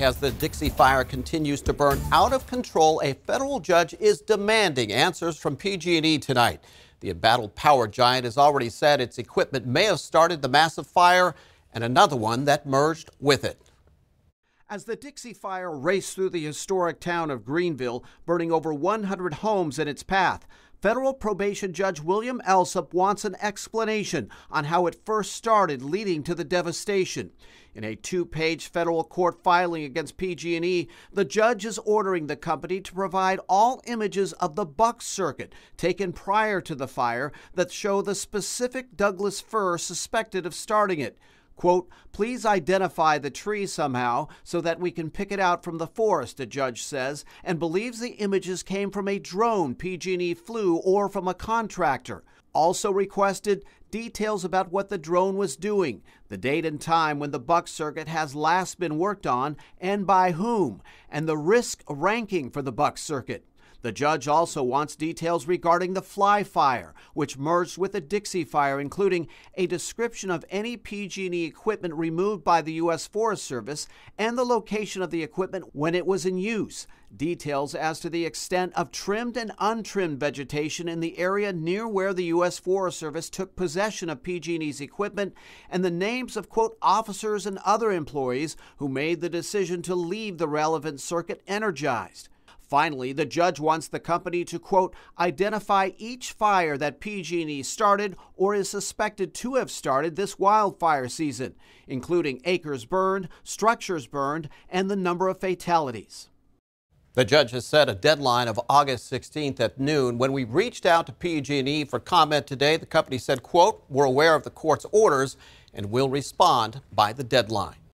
As the Dixie fire continues to burn out of control, a federal judge is demanding answers from PG&E tonight. The embattled power giant has already said its equipment may have started the massive fire and another one that merged with it. As the Dixie Fire raced through the historic town of Greenville, burning over 100 homes in its path, Federal probation judge William Elsop wants an explanation on how it first started leading to the devastation. In a two-page federal court filing against PG&E, the judge is ordering the company to provide all images of the Buck circuit taken prior to the fire that show the specific Douglas fir suspected of starting it. Quote, please identify the tree somehow so that we can pick it out from the forest, a judge says, and believes the images came from a drone PG&E flew or from a contractor. Also requested details about what the drone was doing, the date and time when the buck circuit has last been worked on and by whom, and the risk ranking for the buck circuit. The judge also wants details regarding the Fly Fire, which merged with the Dixie Fire, including a description of any PG&E equipment removed by the U.S. Forest Service and the location of the equipment when it was in use, details as to the extent of trimmed and untrimmed vegetation in the area near where the U.S. Forest Service took possession of PG&E's equipment, and the names of, quote, officers and other employees who made the decision to leave the relevant circuit energized. Finally, the judge wants the company to quote identify each fire that PG&E started or is suspected to have started this wildfire season, including acres burned, structures burned, and the number of fatalities. The judge has set a deadline of August 16th at noon. When we reached out to PG&E for comment today, the company said, quote, "We're aware of the court's orders and will respond by the deadline."